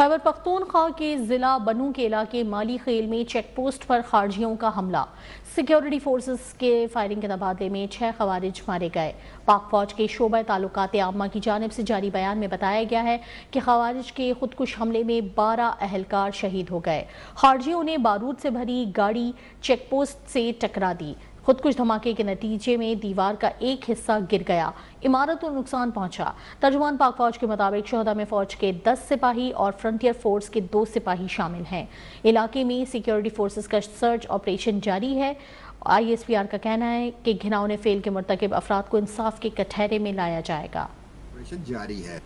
खैबर पख्तूनख्वा के ज़िला बनू के इलाके माली खेल में चेक पोस्ट पर खारजियों का हमला सिक्योरिटी फोर्सेस के फायरिंग के तबादले में छह खवारिज मारे गए पाक फौज के शोबा ताल्लुकात आमा की जानब से जारी बयान में बताया गया है कि खवारिज के खुदकुश हमले में बारह अहलकार शहीद हो गए खारजियों ने बारूद से भरी गाड़ी चेक पोस्ट से टकरा दी खुदकुश धमाके के नतीजे में दीवार का एक हिस्सा गिर गया इमारत को नुकसान पहुंचा तर्जुमान पाक फौज के मुताबिक शहदा में फौज के 10 सिपाही और फ्रंटियर फोर्स के दो सिपाही शामिल हैं इलाके में सिक्योरिटी फोर्सेस का सर्च ऑपरेशन जारी है आईएसपीआर का कहना है कि घिनावने फेल के मरतकब अफराद को इंसाफ के कटहरे में लाया जाएगा जारी है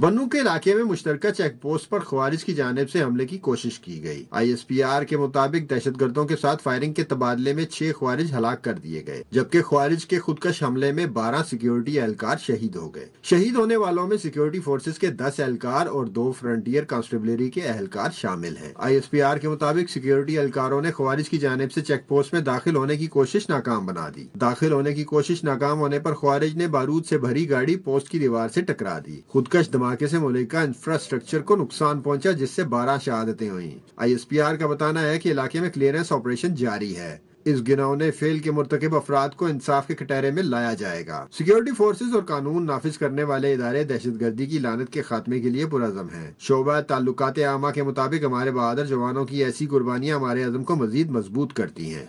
बनू के इलाके में मुश्तरका चेक पोस्ट पर खवारिज की जानब से हमले की कोशिश की गई आईएसपीआर के मुताबिक दहशत गर्दों के साथ फायरिंग के तबादले में छह खवारिज हलाक कर दिए गए जबकि खवारिज के खुदकश हमले में बारह सिक्योरिटी एहलकार शहीद हो गए शहीद होने वालों में सिक्योरिटी फोर्सेज के दस एहलकार और दो फ्रंटियर कांस्टेबलरी के एहलकार शामिल है आई के मुताबिक सिक्योरिटी एहलकारों ने खवारिज की जानब ऐसी चेक पोस्ट में दाखिल होने की कोशिश नाकाम बना दी दाखिल होने की कोशिश नाकाम होने आरोप खवारिज ने बारूद ऐसी भरी गाड़ी पोस्ट की दीवार ऐसी टकरा दी खुदकश धमाके से मुल्क का इंफ्रास्ट्रक्चर को नुकसान पहुंचा जिससे बारह शहादतें हुई आई का बताना है कि इलाके में क्लियरेंस ऑपरेशन जारी है इस गिनौने फेल के मुरतकब अफराद को इंसाफ के कटहरे में लाया जाएगा सिक्योरिटी फोर्सेज और कानून नाफिज करने वाले इदारे दहशत गर्दी की लानत के खात्मे के लिए पुरजम है शोबा ताल्लुकात आमा के मुताबिक हमारे बहादुर जवानों की ऐसी कुर्बानियाँ हमारे अजम को मजीद मजबूत करती हैं